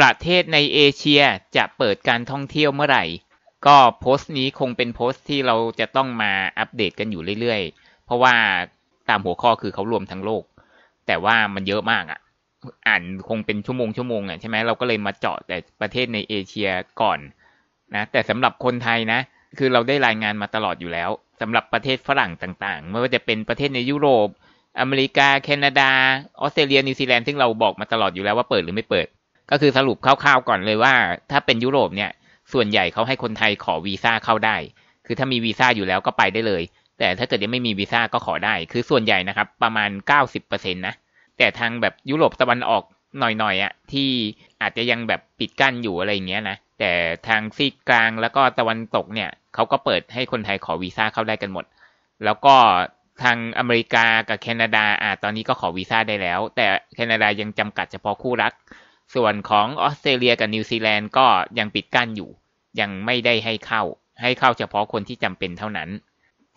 ประเทศในเอเชียจะเปิดการท่องเที่ยวเมื่อไหร่ ก็โพสต์นี้คงเป็นโพสต์ที่เราจะต้องมาอัปเดตกันอยู่เรื่อยๆ เพราะว่าตามหัวข้อคือเขารวมทั้งโลก แต่ว่ามันเยอะมากอะ่ะ อ่านคงเป็นชั่วโมงชั่วโมงอ่ะใช่ไหมเราก็เลยมาเจาะแต่ประเทศในเอเชียก่อนนะ แต่สำหรับคนไทยนะ คือเราได้รายงานมาตลอดอยู่แล้ว สำหรับประเทศฝรั่งต่างๆ ไม่ว่าจะเป็นประเทศในยุโรป อเมริกา แคนาดา ออสเตรเลีย นิวซีแลนด์ ซึ่งเราบอกมาตลอดอยู่แล้วว่าเปิดหรือไม่เปิดก็คือสรุปคร่าวๆก่อนเลยว่า ถ้าเป็นยุโรปเนี่ยส่วนใหญ่เขาให้คนไทยขอวีซ่าเข้าได้ คือถ้ามีวีซ่าอยู่แล้วก็ไปได้เลย แต่ถ้าเกิดยังไม่มีวีซ่าก็ขอได้ คือส่วนใหญ่นะครับประมาณ90%นะแต่ทางแบบยุโรปตะวันออกหน่อยๆอะ่ะที่อาจจะยังแบบปิดกั้นอยู่อะไรเงี้ยนะแต่ทางซีกกลางแล้วก็ตะวันตกเนี่ยเขาก็เปิดให้คนไทยขอวีซ่าเข้าได้กันหมด แล้วก็ทางอเมริกากับแคนาดาอ่ะตอนนี้ก็ขอวีซ่าได้แล้ว แต่แคนาดายังจำกัดเฉพาะคู่รักส่วนของออสเตรเลียกับนิวซีแลนด์ก็ยังปิดกั้นอยู่ ยังไม่ได้ให้เข้า ให้เข้าเฉพาะคนที่จำเป็นเท่านั้น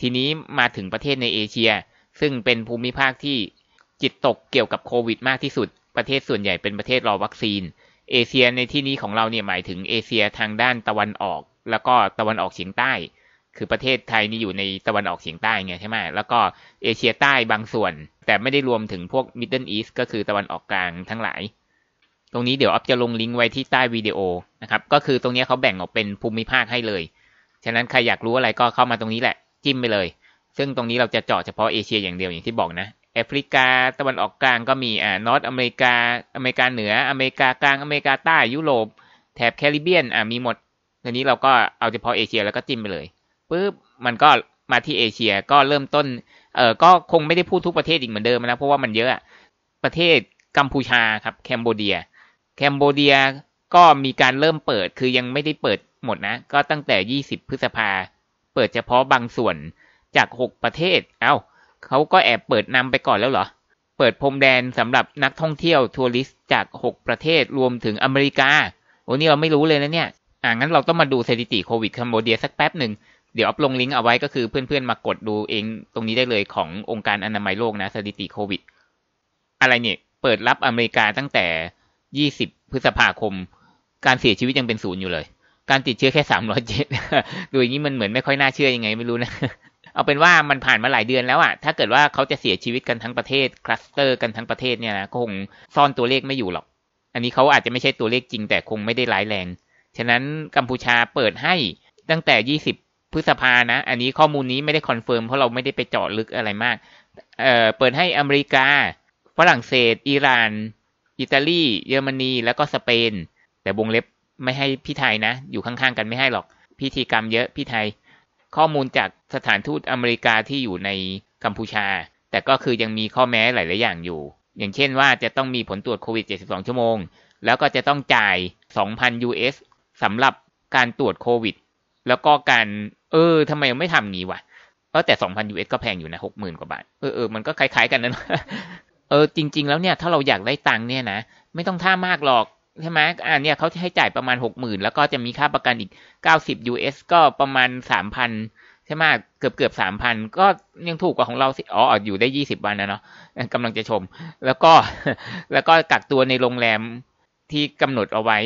ทีนี้มาถึงประเทศในเอเชีย ซึ่งเป็นภูมิภาคที่จิตตกเกี่ยวกับโควิดมากที่สุด ประเทศส่วนใหญ่เป็นประเทศรอวัคซีน เอเชียในที่นี้ของเราเนี่ยหมายถึงเอเชียทางด้านตะวันออก แล้วก็ตะวันออกเฉียงใต้ คือประเทศไทยนี่อยู่ในตะวันออกเฉียงใต้ไงใช่ไหมแล้วก็เอเชียใต้บางส่วน แต่ไม่ได้รวมถึงพวกมิดเดิลอีสต์ก็คือตะวันออกกลางทั้งหลายตรงนี้เดี๋ยวอัพจะลงลิงก์ไว้ที่ใต้วิดีโอนะครับก็คือตรงนี้เขาแบ่งออกเป็นภูมิภาคให้เลย ฉะนั้นใครอยากรู้อะไรก็เข้ามาตรงนี้แหละจิ้มไปเลย ซึ่งตรงนี้เราจะเจาะเฉพาะเอเชียอย่างเดียวอย่างที่บอกนะแอฟริกาตะวันออกกลางก็มีอ่านอตอเมริกาอเมริกาเหนืออเมริกากลางอเมริกาใต้ยุโรป แถบแคริบเบียนอ่ามีหมดทีนี้เราก็เอาเฉพาะเอเชียแล้วก็จิ้มไปเลยปุ๊บมันก็มาที่เอเชียก็เริ่มต้นเออก็คงไม่ได้พูดทุกประเทศอีกเหมือนเดิมนะเพราะว่ามันเยอะประเทศกัมพูชาครับแคนเบเดียแคมโบเดียก็มีการเริ่มเปิดคือยังไม่ได้เปิดหมดนะ ก็ตั้งแต่ 20 พฤษภา เปิดเฉพาะบางส่วนจาก 6 ประเทศ เอา้าเขาก็แอบเปิดนำไปก่อนแล้วเหรอ เปิดพรมแดนสำหรับนักท่องเที่ยว ทัวริสต์จาก 6 ประเทศรวมถึงอเมริกาโอ้นี่เราไม่รู้เลยนะเนี่ย อ่างั้นเราต้องมาดูสถิติโควิดคัมโบเดียสักแป๊บหนึ่งเดี๋ยวอัพลงลิงก์เอาไว้ก็คือ เพื่อนๆมากดดูเองตรงนี้ได้เลยขององค์การอนามัยโลกนะสถิติโควิด อะไรเนี่ยเปิดรับอเมริกาตั้งแต่20พฤษภาคม การเสียชีวิตยังเป็นศูนย์อยู่เลย การติดเชื้อแค่สามร้อยเจ็ดดูอย่างนี้มันเหมือนไม่ค่อยน่าเชื่ออยังไง ไม่รู้นะ เอาเป็นว่ามันผ่านมาหลายเดือนแล้วอะถ้าเกิดว่าเขาจะเสียชีวิตกันทั้งประเทศคลัสเตอร์กันทั้งประเทศเนี่ยนะก็คงซ่อนตัวเลขไม่อยู่หรอก อันนี้เขาอาจจะไม่ใช่ตัวเลขจริงแต่คงไม่ได้ร้ายแรง ฉะนั้นกัมพูชาเปิดให้ตั้งแต่ 20 พฤษภานะ อันนี้ข้อมูลนี้ไม่ได้คอนเฟิร์มเพราะเราไม่ได้ไปเจาะลึกอะไรมาก เอ่อเปิดให้อเมริกาฝรั่งเศสอิหร่านอิตาลีเยอรมนี แล้วก็สเปน แต่วงเล็บไม่ให้พี่ไทยนะ อยู่ข้างๆกันไม่ให้หรอก พิธีกรรมเยอะพี่ไทย ข้อมูลจากสถานทูตอเมริกาที่อยู่ในกัมพูชา แต่ก็คือยังมีข้อแม้หลายๆอย่างอยู่ อย่างเช่นว่าจะต้องมีผลตรวจโควิด 72 ชั่วโมง แล้วก็จะต้องจ่าย 2,000 US สำหรับการตรวจโควิด แล้วก็การเออทำไมไม่ทำงี้วะเออแต่ 2,000 US ก็แพงอยู่นะ60,000กว่าบาทเออเออมันก็คล้ายๆกันนะเออจริง ๆแล้วเนี่ย ถ้าเราอยากได้ตังค์เนี่ยนะ ไม่ต้องท่ามากหรอก ใช่ไหมอ่าเนี่ยเขาให้จ่ายประมาณหกหมื่นแล้วก็จะมีค่าประกันอีกเก้าสิบ US ก็ประมาณสามพันใช่ไหมเกือบเกือบสามพันก็ยังถูกกว่าของเราสิอ๋ออยู่ได้ยี่สิบวันนะเนาะกำลังจะชมแล้วก็แล้วก็กักตัวในโรงแรมที่กำหนดเอาไว้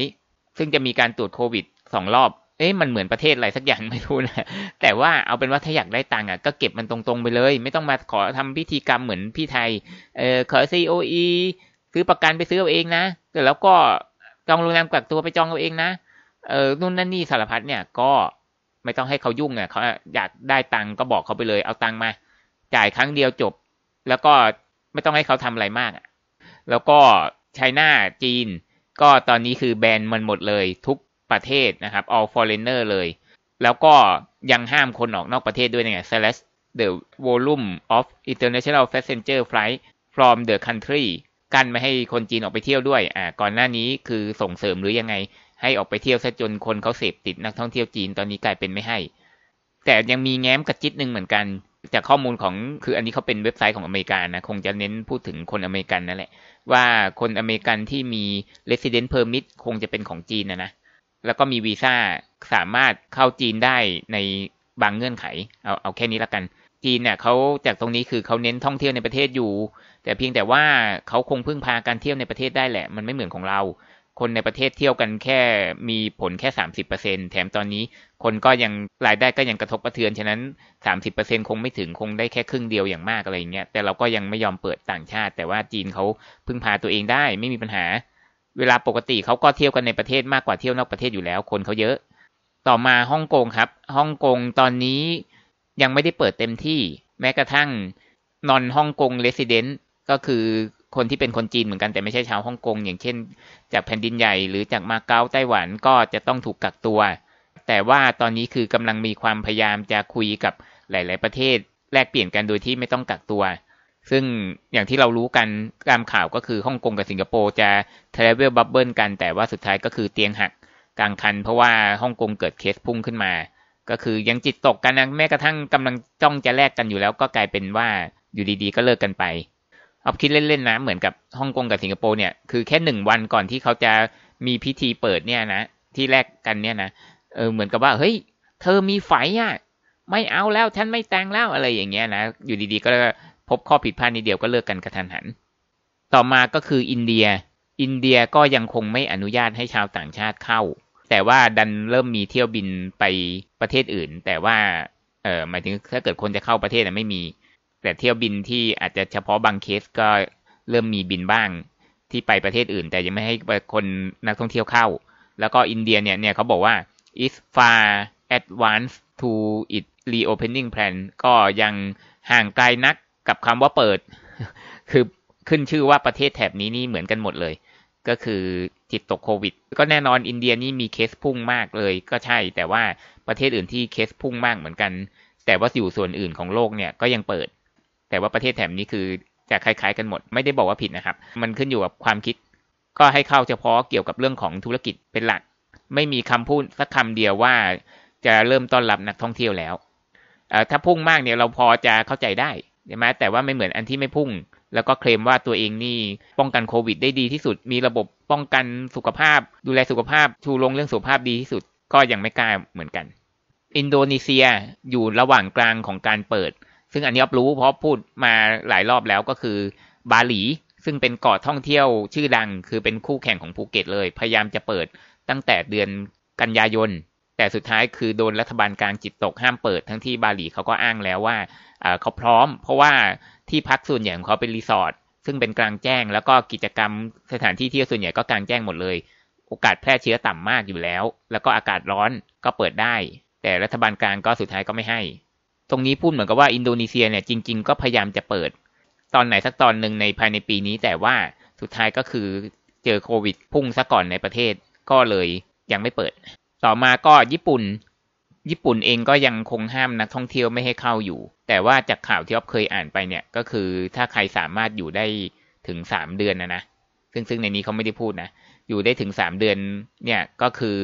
ซึ่งจะมีการตรวจโควิดสองรอบเอ๊ะมันเหมือนประเทศอะไรสักอย่างไม่รู้นะ แต่ว่าเอาเป็นว่าถ้าอยากได้ตังค์อ่ะก็เก็บมันตรงๆไปเลย ไม่ต้องมาขอทำพิธีกรรมเหมือนพี่ไทยเออขอซีโออีซื้อประกันไปซื้อเอาเองนะแล้วก็จองโรงแรมกักตัวไปจองเอาเองนะเออนู่นนั่นนี่สารพัดเนี่ยก็ไม่ต้องให้เขายุ่งอ่ะเขาอยากได้ตังค์ก็บอกเขาไปเลย เอาตังค์มา จ่ายครั้งเดียวจบ แล้วก็ไม่ต้องให้เขาทำอะไรมากแล้วก็ไชน่าจีน ก็ตอนนี้คือแบนมันหมดเลย ทุกประเทศนะครับ all foreigner เลย แล้วก็ยังห้ามคนออกนอกประเทศด้วยนง slash the volume of international passenger flight from the country กันไม่ให้คนจีนออกไปเที่ยวด้วย อ่าก่อนหน้านี้คือส่งเสริมหรือยังไงให้ออกไปเที่ยวซะจนคนเขาเสพติดนักท่องเที่ยวจีนตอนนี้กลายเป็นไม่ให้ แต่ยังมีแง้มกระจิตหนึ่งเหมือนกัน จากข้อมูลของคืออันนี้เขาเป็นเว็บไซต์ของอเมริกันนะ คงจะเน้นพูดถึงคนอเมริกันนั่นแหละว่าคนอเมริกันที่มี resident permit คงจะเป็นของจีนนะนะแล้วก็มีวีซ่าสามารถเข้าจีนได้ในบางเงื่อนไขเอาเอาแค่นี้ละกัน จีนเนี่ยเขาจากตรงนี้คือเขาเน้นท่องเที่ยวในประเทศอยู่ แต่เพียงแต่ว่าเขาคงพึ่งพาการเที่ยวในประเทศได้แหละมันไม่เหมือนของเรา คนในประเทศเที่ยวกันแค่มีผลแค่สสาิเเอร์ซ็นแถมตอนนี้ คนก็ยังรายได้ก็ยังกระทบกระเทือนฉะนั้นสสาิเเปอร์ซ็นคงไม่ถึงคงได้แค่ครึ่งเดียวอย่างมากอะไรเงี้ยแต่เราก็ยังไม่ยอมเปิดต่างชาติ แต่ว่าจีนเขาพึ่งพาตัวเองได้ไม่มีปัญหาเวลาปกติเขาก็เที่ยวกันในประเทศมากกว่าเที่ยวนอกประเทศอยู่แล้วคนเขาเยอะ ต่อมาฮ่องกงครับฮ่องกงตอนนี้ยังไม่ได้เปิดเต็มที่ แม้กระทั่ง นอนฮ่องกงเลสซิเดนต์ก็คือคนที่เป็นคนจีนเหมือนกันแต่ไม่ใช่ชาวฮ่องกงอย่างเช่นจากแผ่นดินใหญ่หรือจากมาเก๊าไต้หวันก็จะต้องถูกกักตัว แต่ว่าตอนนี้คือกำลังมีความพยายามจะคุยกับหลาย ๆ ประเทศ แลกเปลี่ยนกันโดยที่ไม่ต้องกักตัวซึ่งอย่างที่เรารู้กันตามข่าวก็คือฮ่องกงกับสิงคโปร์จะเทรลเวลบับเบิลกันแต่ว่าสุดท้ายก็คือเตียงหักกลางคันเพราะว่าฮ่องกงเกิดเคสพุ่งขึ้นมา ก็คือยังจิตตกกันนะแม้กระทั่งกำลังจ้องจะแลกกันอยู่แล้วก็กลายเป็นว่าอยู่ดีๆ ก็เลิกกันไปเอาคิดเล่นๆนะ เหมือนกับฮ่องกงกับสิงคโปร์เนี่ย คือแค่หนึ่งวันก่อนที่เขาจะมีพิธีเปิดเนี่ยนะที่แลกกันเนี่ยนะเออเหมือนกับว่า เฮ้ย เธอมีไฟอ่ะ ไม่เอาแล้วฉันไม่แต่งแล้วอะไรอย่างเงี้ยนะอยู่ดีๆก็พบข้อผิดพลาดนิดเดียวก็เลิกกันกระทันหันต่อมาก็คืออินเดีย อินเดียก็ยังคงไม่อนุญาตให้ชาวต่างชาติเข้า แต่ว่าดันเริ่มมีเที่ยวบินไปประเทศอื่น แต่ว่าเออหมายถึงถ้าเกิดคนจะเข้าประเทศไม่มีแต่เที่ยวบินที่อาจจะเฉพาะบางเคสก็เริ่มมีบินบ้าง ที่ไปประเทศอื่น แต่ยังไม่ให้คนนักท่องเที่ยวเข้า แล้วก็อินเดียเนี่ยเนี่ยเขาบอกว่า is far advanced to its reopening plan ก็ยังห่างไกลนักกับคำว่าเปิด คือขึ้นชื่อว่าประเทศแถบนี้นี่เหมือนกันหมดเลย ก็คือจิตตกโควิด ก็แน่นอนอินเดียนี่มีเคสพุ่งมากเลย ก็ใช่ แต่ว่าประเทศอื่นที่เคสพุ่งมากเหมือนกัน แต่ว่าอยู่ส่วนอื่นของโลกเนี่ยก็ยังเปิด แต่ว่าประเทศแถบนี้คือจะคล้ายๆกันหมด ไม่ได้บอกว่าผิดนะครับ มันขึ้นอยู่กับความคิด ก็ให้เข้าเฉพาะเกี่ยวกับเรื่องของธุรกิจเป็นหลัก ไม่มีคำพูดสักคำเดียวว่าจะเริ่มต้อนรับนักท่องเที่ยวแล้วถ้าพุ่งมากเนี่ยเราพอจะเข้าใจได้ใช่ไหมแต่ว่าไม่เหมือนอันที่ไม่พุ่ง แล้วก็เคลมว่าตัวเองนี่ป้องกันโควิดได้ดีที่สุดมีระบบป้องกันสุขภาพดูแลสุขภาพชูโรงเรื่องสุขภาพดีที่สุดก็ยังไม่กล้าเหมือนกัน อินโดนีเซียอยู่ระหว่างกลางของการเปิด ซึ่งอันนี้รู้เพราะพูดมาหลายรอบแล้วก็คือ บาหลี ซึ่งเป็นเกาะท่องเที่ยวชื่อดังคือเป็นคู่แข่งของภูเก็ตเลย พยายามจะเปิดตั้งแต่เดือนกันยายนแต่สุดท้ายคือโดนรัฐบาลกลางจิตตกห้ามเปิดทั้งที่บาหลีเขาก็อ้างแล้วว่าเขาพร้อม เพราะว่าที่พักส่วนใหญ่ของเขาเป็นรีสอร์ทซึ่งเป็นกลางแจ้งแล้วก็กิจกรรมสถานที่เที่ยวส่วนใหญ่ก็กลางแจ้งหมดเลย โอกาสแพร่เชื้อต่ำมากอยู่แล้ว แล้วก็อากาศร้อนก็เปิดได้ แต่รัฐบาลกลางก็สุดท้ายก็ไม่ให้ ตรงนี้พูดเหมือนกับว่าอินโดนีเซียเนี่ยจริงๆก็พยายามจะเปิด ตอนไหนสักตอนหนึ่งในภายในปีนี้ แต่ว่าสุดท้ายก็คือเจอโควิด พุ่งซะก่อนในประเทศก็เลยยังไม่เปิดต่อมาก็ญี่ปุ่นญี่ปุ่นเองก็ยังคงห้ามนักท่องเที่ยวไม่ให้เข้าอยู่ แต่ว่าจากข่าวที่อ๊อฟเคยอ่านไปเนี่ยก็คือถ้าใครสามารถอยู่ได้ถึงสามเดือนนะนะซึ่งซึ่งในนี้เขาไม่ได้พูดนะ อยู่ได้ถึงสามเดือนเนี่ยก็คือ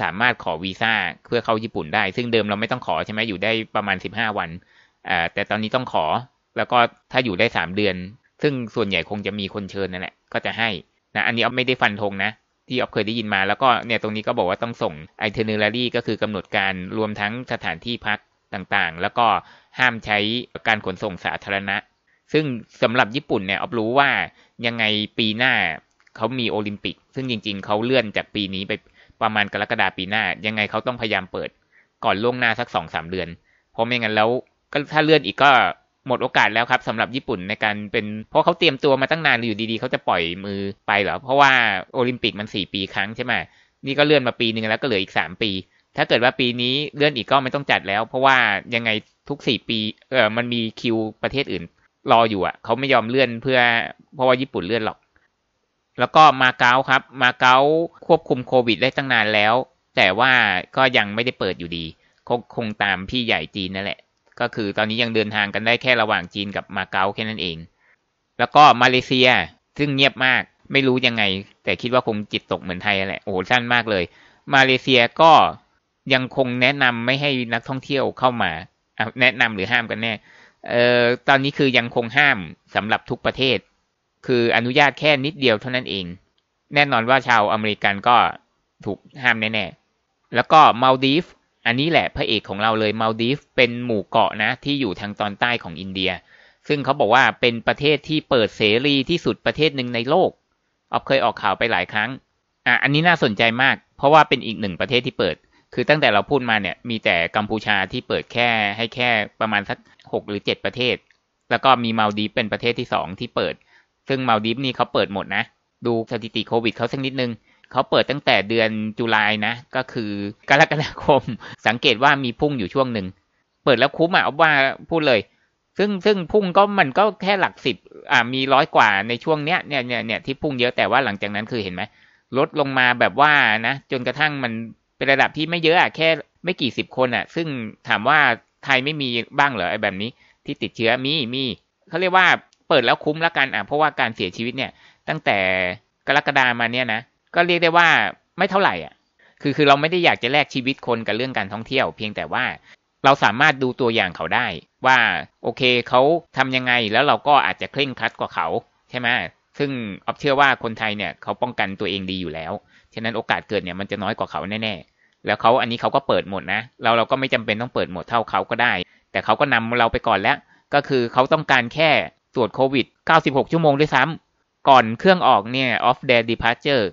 สามารถขอวีซ่าเพื่อเข้าญี่ปุ่นได้ ซึ่งเดิมเราไม่ต้องขอใช่ไหมอยู่ได้ประมาณสิบห้าวันอ่าแต่ตอนนี้ต้องขอแล้วก็ถ้าอยู่ได้สามเดือน ซึ่งส่วนใหญ่คงจะมีคนเชิญนั่นแหละก็จะให้นะอันนี้อ๊อฟไม่ได้ฟันธงนะที่ออฟเคยได้ยินมาแล้วก็เนี่ยตรงนี้ก็บอกว่าต้องส่งไอเทเนอรารีก็คือกำหนดการรวมทั้งสถานที่พักต่างๆ แล้วก็ห้ามใช้การขนส่งสาธารณะ ซึ่งสำหรับญี่ปุ่นเนี่ยออฟรู้ว่ายังไงปีหน้าเขามีโอลิมปิก ซึ่งจริงๆ เขาเลื่อนจากปีนี้ไปประมาณกรกฎาปีหน้า ยังไงเขาต้องพยายามเปิดก่อนล่วงหน้าสักสองสามเดือน เพราะไม่งั้นแล้วก็ถ้าเลื่อนอีกก็หมดโอกาสแล้วครับสำหรับญี่ปุ่นในการเป็นเพราะเขาเตรียมตัวมาตั้งนานอยู่ดี ๆเขาจะปล่อยมือไปเหรอเพราะว่าโอลิมปิกมันสี่ปีครั้งใช่ไหมนี่ก็เลื่อนมาปีหนึ่งแล้วก็เหลืออีกสามปี ถ้าเกิดว่าปีนี้เลื่อนอีกก็ไม่ต้องจัดแล้ว เพราะว่ายังไงทุกสี่ปี เออมันมีคิว ประเทศอื่น รออยู่อะ่ะเขาไม่ยอมเลื่อนเพื่อ เพราะว่าญี่ปุ่นเลื่อนหรอก แล้วก็มาเก๊าครับ มาเก๊าควบคุมโควิดได้ตั้งนานแล้ว แต่ว่าก็ยังไม่ได้เปิดอยู่ดีคงคงตามพี่ใหญ่จีนนั่นแหละก็คือตอนนี้ยังเดินทางกันได้แค่ระหว่างจีนกับมาเก๊าแค่นั้นเอง แล้วก็มาเลเซียซึ่งเงียบมากไม่รู้ยังไง แต่คิดว่าคงจิตตกเหมือนไทยแหละโอ้สั้นมากเลย มาเลเซียก็ยังคงแนะนำไม่ให้นักท่องเที่ยวเข้ามาแนะนำหรือห้ามกันแน่เอ่อตอนนี้คือยังคงห้ามสำหรับทุกประเทศ คืออนุญาตแค่นิดเดียวเท่านั้นเอง แน่นอนว่าชาวอเมริกันก็ถูกห้ามแน่ๆแล้วก็มาลดีฟอันนี้แหละพระเอกของเราเลยมาลดีฟเป็นหมู่เกาะนะที่อยู่ทางตอนใต้ของอินเดีย ซึ่งเขาบอกว่าเป็นประเทศที่เปิดเสรีที่สุดประเทศหนึ่งในโลกออเคยออกข่าวไปหลายครั้งอ่ะอันนี้น่าสนใจมากเพราะว่าเป็นอีกหนึ่งประเทศที่เปิด คือตั้งแต่เราพูดมาเนี่ย มีแต่กัมพูชาที่เปิดแค่ให้แค่ประมาณสักหกหรือเจ็ดประเทศ แล้วก็มีมาลดีฟเป็นประเทศที่สองที่เปิด ซึ่งมาลดีฟนี่เขาเปิดหมดนะดูสถิติโควิดเขาสักนิดนึงเขาเปิดตั้งแต่เดือนจุลายนะ ก็คือกรกฎาคม สังเกตว่ามีพุ่งอยู่ช่วงหนึ่ง เปิดแล้วคุ้มอ่ะเอาว่าพูดเลย ซึ่งซึ่งพุ่งก็มันก็แค่หลักสิบ อ่ามีร้อยกว่าในช่วงเนี้ย เนี่ยเนี่ยเนี่ยที่พุ่งเยอะแต่ว่าหลังจากนั้นคือเห็นไหมลดลงมาแบบว่านะ จนกระทั่งมันเป็นระดับที่ไม่เยอะอ่ะ แค่ไม่กี่สิบคนอ่ะ ซึ่งถามว่าไทยไม่มีบ้างเหรอไอ้แบบนี้ที่ติดเชื้อมี มี เขาเรียกว่า เปิดแล้วคุ้มละกันอ่ะ เพราะว่าการเสียชีวิตเนี่ย ตั้งแต่กรกฎามาเนี่ยนะก็เรียกได้ว่าไม่เท่าไหร่อ่ะ คือคือเราไม่ได้อยากจะแลกชีวิตคนกับเรื่องการท่องเที่ยว เพียงแต่ว่าเราสามารถดูตัวอย่างเขาได้ ว่าโอเคเขาทำยังไงแล้วเราก็อาจจะเคร่งครัดกว่าเขาใช่ไหมซึ่งออฟเชื่อว่าคนไทยเนี่ยเขาป้องกันตัวเองดีอยู่แล้ว ฉะนั้นโอกาสเกิดเนี่ยมันจะน้อยกว่าเขาแน่ ๆ แล้วเขาอันนี้เขาก็เปิดหมดนะเราเราก็ไม่จำเป็นต้องเปิดหมดเท่าเขาก็ได้ แต่เขาก็นำเราไปก่อนแล้วก็คือเขาต้องการแค่ตรวจโควิด96ชั่วโมงด้วยซ้ำ ก่อนเครื่องออกเนี่ย off day departure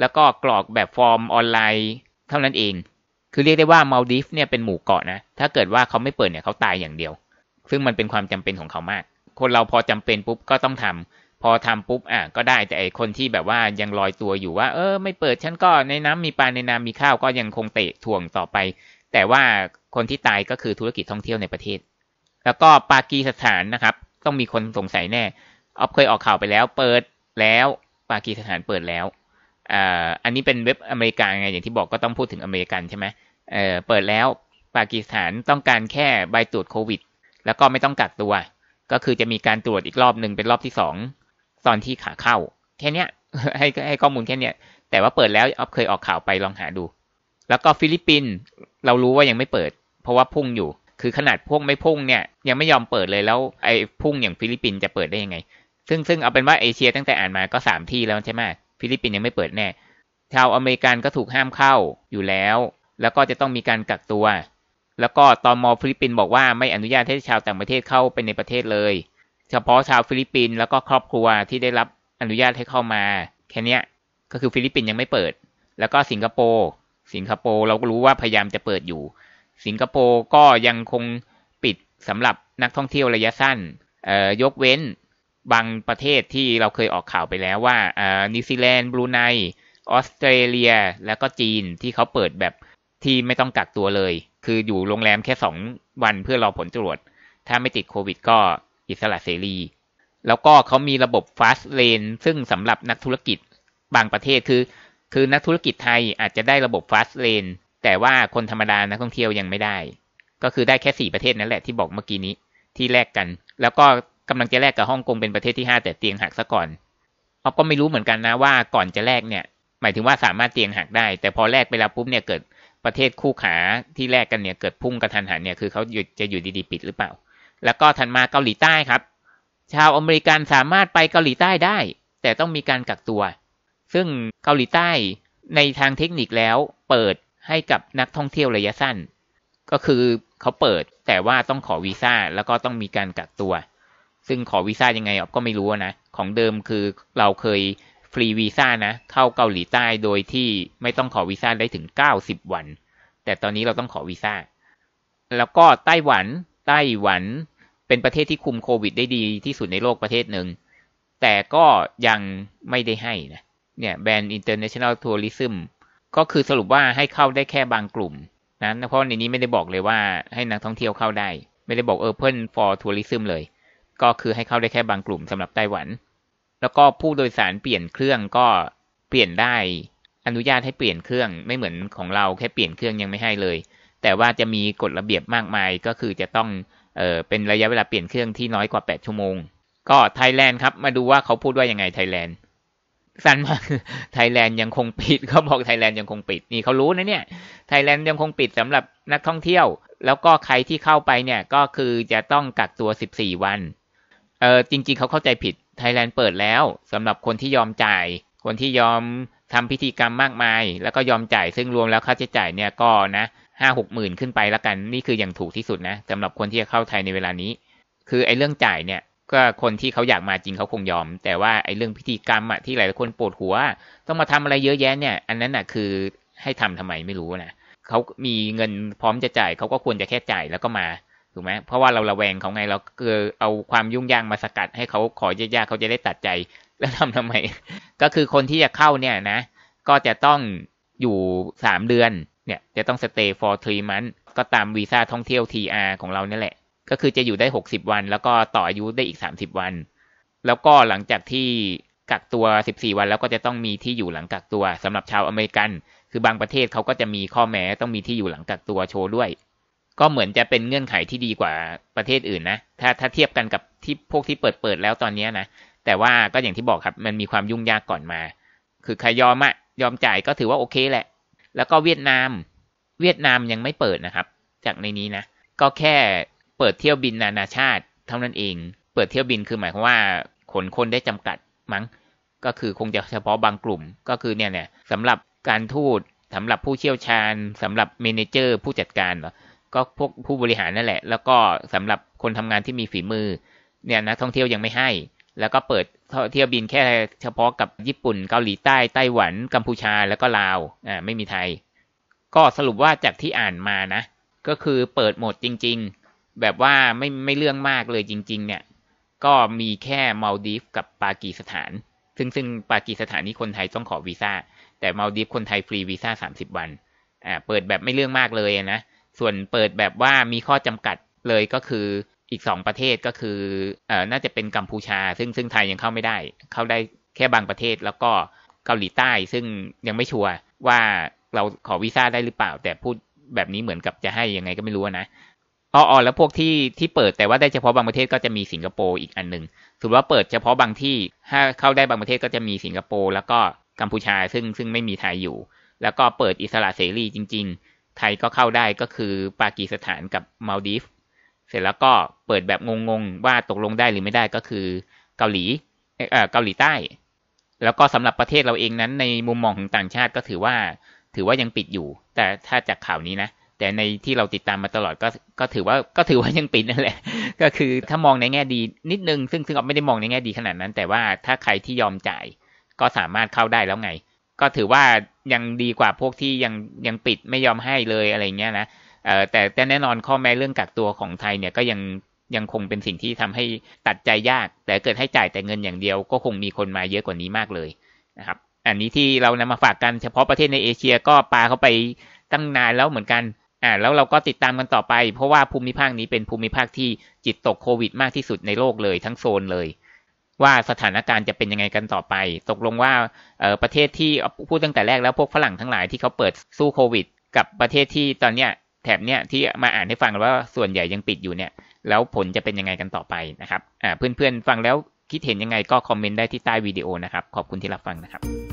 แล้วก็กรอกแบบฟอร์มออนไลน์เท่านั้นเอง คือเรียกได้ว่ามาลดีฟเนี่ย เป็นหมู่เกาะนะ ถ้าเกิดว่าเขาไม่เปิดเนี่ยเขาตายอย่างเดียว ซึ่งมันเป็นความจำเป็นของเขามาก คนเราพอจำเป็นปุ๊บ ก็ต้องทำ พอทำปุ๊บอ่ะก็ได้แต่ไอคนที่แบบว่ายังลอยตัวอยู่ว่าเออ ไม่เปิดฉันก็ในน้ำมีปลาในน้ำมีข้าวก็ยังคงเตะถ่วงต่อไป แต่ว่าคนที่ตายก็คือธุรกิจท่องเที่ยวในประเทศ แล้วก็ปากีสถานนะครับต้องมีคนสงสัยแน่ ออฟเคยออกข่าวไปแล้วเปิดแล้วปากีสถานเปิดแล้วออันนี้เป็นเว็บอเมริกาไงอย่างที่บอกก็ต้องพูดถึงอเมริกันใช่ไหมเเปิดแล้วปากีสถานต้องการแค่ใบตรวจโควิด แล้วก็ไม่ต้องกักตัว ก็คือจะมีการตรวจอีกรอบหนึ่งเป็นรอบที่สองตอนที่ขาเข้า แค่นี้ให้ให้ข้อมูลแค่นี้แต่ว่าเปิดแล้วออฟเคยออกข่าวไปลองหาดู แล้วก็ฟิลิปปินส์เรารู้ว่ายังไม่เปิด เพราะว่าพุ่งอยู่ คือขนาดพุ่งไม่พุ่งเนี่ยยังไม่ยอมเปิดเลยแล้วไอ้พุ่งอย่างฟิลิปปินส์จะเปิดได้ยังไงซึ่งซึ่งเอาเป็นว่าเอเชีย ตั้งแต่อ่านมาก็ 3 ที่แล้วใช่ไหมฟิลิปปินส์ยังไม่เปิดแน่ ชาวอเมริกันก็ถูกห้ามเข้าอยู่แล้ว แล้วก็จะต้องมีการกักตัว แล้วก็ตอนมอฟิลิปปินส์บอกว่าไม่อนุญาตให้ชาวต่างประเทศเข้าไปในประเทศเลย เฉพาะชาวฟิลิปปินส์แล้วก็ครอบครัวที่ได้รับอนุญาตให้เข้ามา แค่นี้ก็คือฟิลิปปินส์ยังไม่เปิด แล้วก็สิงคโปร์ สิงคโปร์เราก็รู้ว่าพยายามจะเปิดอยู่ สิงคโปร์ก็ยังคงปิดสำหรับนักท่องเที่ยวระยะสั้น ยกเว้นบางประเทศที่เราเคยออกข่าวไปแล้วว่า นิวซีแลนด์ บรูไนออสเตรเลียแล้วก็จีนที่เขาเปิดแบบที่ไม่ต้องกักตัวเลย คืออยู่โรงแรมแค่สองวันเพื่อรอผลตรวจ ถ้าไม่ติดโควิดก็อิสระเสรี แล้วก็เขามีระบบฟาสเลนซึ่งสำหรับนักธุรกิจบางประเทศคือ คือนักธุรกิจไทยอาจจะได้ระบบฟาสเลนแต่ว่าคนธรรมดานักท่องเที่ยวยังไม่ได้ ก็คือได้แค่4ประเทศนั่นแหละที่บอกเมื่อกี้นี้ที่แลกกัน แล้วก็กำลังจะแลกกับฮ่องกงเป็นประเทศที่ห้าแต่เตียงหักซะก่อนออฟก็ไม่รู้เหมือนกันนะว่าก่อนจะแลกเนี่ยหมายถึงว่าสามารถเตียงหักได้ แต่พอแลกไปแล้วปุ๊บเนี่ยเกิดประเทศคู่ขาที่แลกกันเนี่ยเกิดพุ่งกระทันหันเนี่ยคือเขาหยุดจะอยู่ดีๆปิดหรือเปล่า แล้วก็ทันมาเกาหลีใต้ครับ ชาวอเมริกันสามารถไปเกาหลีใต้ได้ แต่ต้องมีการกักตัว ซึ่งเกาหลีใต้ ในทางเทคนิคแล้วเปิดให้กับนักท่องเที่ยวระยะสั้น ก็คือเขาเปิดแต่ว่าต้องขอวีซ่าแล้วก็ต้องมีการกักตัวซึ่งขอวีซ่ายังไงออฟก็ไม่รู้นะ ของเดิมคือเราเคยฟรีวีซ่านะเข้าเกาหลีใต้โดยที่ไม่ต้องขอวีซ่าได้ถึง 90 วัน แต่ตอนนี้เราต้องขอวีซ่า แล้วก็ไต้หวัน ไต้หวันเป็นประเทศที่คุมโควิดได้ดีที่สุดในโลกประเทศหนึ่ง แต่ก็ยังไม่ได้ให้นะ เนี่ยแบรนด์อร์เนชั่นแนลทัวริซึม ก็คือสรุปว่าให้เข้าได้แค่บางกลุ่มนะเพราะในนี้ไม่ได้บอกเลยว่า ให้นักท่องเที่ยวเข้าได้ ไม่ได้บอกเออ่นฟอ for ัวริซึมเลยก็คือให้เข้าได้แค่บางกลุ่มสำหรับไต้หวัน แล้วก็ผู้โดยสารเปลี่ยนเครื่องก็เปลี่ยนได้อนุญาตให้เปลี่ยนเครื่องไม่เหมือนของเราแค่เปลี่ยนเครื่องยังไม่ให้เลย แต่ว่าจะมีกฎระเบียบมากมายก็คือจะต้องเออเป็นระยะเวลา เปลี่ยนเครื่องที่น้อยกว่า 8 ชั่วโมง ก็ ไทยแลนด์ครับมาดูว่าเขาพูดว่ายังไงไทยแลนด์สั้นมากไทยแลนด์ยังคงปิดเขาบอกไทยแลนด์ยังคงปิดนี่เขารู้นะเนี่ยไทยแลนด์ยังคงปิดสำหรับนักท่องเที่ยวแล้วก็ใครที่เข้าไปเนี่ยก็คือจะต้องกักตัว14วันเออจริงๆเขาเข้าใจผิดไทยแลนด์เปิดแล้วสำหรับคนที่ยอมจ่าย คนที่ยอมทำพิธีกรรมมากมายแล้วก็ยอมจ่ายซึ่งรวมแล้วค่าใช้จ่ายเนี่ยก็นะห้าหกหมื่นขึ้นไปละกันนี่คืออย่างถูกที่สุดนะสำหรับคนที่จะเข้าไทยในเวลานี้ คือไอ้เรื่องจ่ายเนี่ยก็คนที่เขาอยากมาจริงเขาคงยอม แต่ว่าไอ้เรื่องพิธีกรรมอะที่หลายคนปวดหัวต้องมาทำอะไรเยอะแยะเนี่ย อันนั้นอะคือให้ทำทำไมไม่รู้นะเขามีเงินพร้อมจะจ่ายเขาก็ควรจะแค่จ่ายแล้วก็มาถูกไหมเพราะว่าเราระแวงเขาไง เราคือเอาความยุ่งยากมาสกัด ให้เขาขอยากๆเขาจะได้ตัดใจ แล้วทำทำไม ก็คือคนที่จะเข้าเนี่ยนะ ก็จะต้องอยู่สามเดือน เนี่ย จะต้อง stay for three months ก็ตามวีซ่าท่องเที่ยว TR ของเราเนี่ยแหละ ก็คือจะอยู่ได้60 วัน แล้วก็ต่ออายุได้อีก 30 วัน แล้วก็หลังจากที่กักตัว 14 วัน แล้วก็จะต้องมีที่อยู่หลังกักตัว สำหรับชาวอเมริกัน คือบางประเทศเขาก็จะมีข้อแม้ต้องมีที่อยู่หลังกักตัวโชว์ด้วยก็เหมือนจะเป็นเงื่อนไขที่ดีกว่าประเทศอื่นนะ ถ้าถ้าเทียบกันกับที่พวกที่เปิดเปิดแล้วตอนนี้นะ แต่ว่าก็อย่างที่บอกครับมันมีความยุ่งยากก่อนมา คือใครยอมอะยอมจ่ายก็ถือว่าโอเคแหละ แล้วก็เวียดนาม เวียดนามยังไม่เปิดนะครับ จากในนี้นะ ก็แค่เปิดเที่ยวบินนานาชาติเท่านั้นเอง เปิดเที่ยวบินคือหมายความว่าขนคนได้จำกัดมั้ง ก็คือคงจะเฉพาะบางกลุ่ม ก็คือเนี่ยเนี่ยสำหรับการทูตสำหรับผู้เชี่ยวชาญ สำหรับเมนเจอร์ผู้จัดการเหรก็พวกผู้บริหารนั่นแหละ แล้วก็สำหรับคนทำงานที่มีฝีมือเนี่ยนะท่องเที่ยวยังไม่ให้ แล้วก็เปิดเที่ยวบินแค่เฉพาะกับญี่ปุ่นเกาหลีใต้ ไต้หวัน กัมพูชาแล้วก็ลาว อ่าไม่มีไทย ก็สรุปว่าจากที่อ่านมานะ ก็คือเปิดหมดจริงๆ แบบว่าไม่ไม่เรื่องมากเลยจริงๆ เนี่ย ก็มีแค่มาลดีฟกับปากีสถาน ซึ่งซึ่งปากีสถานนี้คนไทยต้องขอวีซ่า แต่มาลดีฟคนไทยฟรีวีซ่า30วัน อ่าเปิดแบบไม่เรื่องมากเลยนะส่วนเปิดแบบว่ามีข้อจำกัดเลยก็คืออีกสองประเทศก็คือเอ่อน่าจะเป็นกัมพูชา ซึ่งซึ่งไทยยังเข้าไม่ได้ เข้าได้แค่บางประเทศแล้วก็เกาหลีใต้ ซึ่งยังไม่ชัวร์ว่าเราขอวีซ่าได้หรือเปล่า แต่พูดแบบนี้เหมือนกับจะให้ยังไงก็ไม่รู้นะอ๋อแล้วพวกที่ที่เปิดแต่ว่าได้เฉพาะบางประเทศก็จะมีสิงคโปร์อีกอันหนึ่งสมมติว่าเปิดเฉพาะบางที่ถ้า เข้าได้บางประเทศก็จะมีสิงคโปร์แล้วก็กัมพูชา ซึ่งซึ่งไม่มีไทยอยู่ แล้วก็เปิดอิสระเสรีจริงไทยก็เข้าได้ก็คือปากีสถานกับมาลดีฟ เสร็จแล้วก็เปิดแบบงงๆ ว่าตกลงได้หรือไม่ได้ก็คือเกาหลีเออเกาหลีใต้ แล้วก็สำหรับประเทศเราเองนั้น ในมุมมองของต่างชาติก็ถือว่า ถือว่ายังปิดอยู่ แต่ถ้าจากข่าวนี้นะ แต่ในที่เราติดตามมาตลอดก็ก็ถือว่าก็ถือว่ายังปิดนั่นแหละ ก็คือถ้ามองในแง่ดีนิดนึงซึ่งซึ่งเราไม่ได้มองในแง่ดีขนาดนั้น แต่ว่าถ้าใครที่ยอมจ่ายก็สามารถเข้าได้แล้วไงก็ถือว่ายังดีกว่าพวกที่ยังยังปิดไม่ยอมให้เลยอะไรเงี้ยนะแต่แต่แน่นอนข้อแม้เรื่องกักตัวของไทยเนี่ยก็ยังยังคงเป็นสิ่งที่ทำให้ตัดใจยาก แต่เกิดให้จ่ายแต่เงินอย่างเดียว ก็คงมีคนมาเยอะกว่านี้มากเลยนะครับอันนี้ที่เรานำมาฝากกันเฉพาะประเทศในเอเชีย ก็ปลาเข้าไปตั้งนานแล้วเหมือนกันอ่าแล้วเราก็ติดตามกันต่อไป เพราะว่าภูมิภาคนี้เป็นภูมิภาคที่จิตตกโควิด มากที่สุดในโลกเลยทั้งโซนเลยว่าสถานการณ์จะเป็นยังไงกันต่อไป ตกลงว่าประเทศที่พูดตั้งแต่แรกแล้วพวกฝรั่งทั้งหลายที่เขาเปิดสู้โควิดกับประเทศที่ตอนเนี้ยแถบเนี้ยที่มาอ่านให้ฟังว่าส่วนใหญ่ยังปิดอยู่เนี่ยแล้วผลจะเป็นยังไงกันต่อไปนะครับเพื่อนๆฟังแล้วคิดเห็นยังไงก็คอมเมนต์ได้ที่ใต้วิดีโอนะครับ ขอบคุณที่รับฟังนะครับ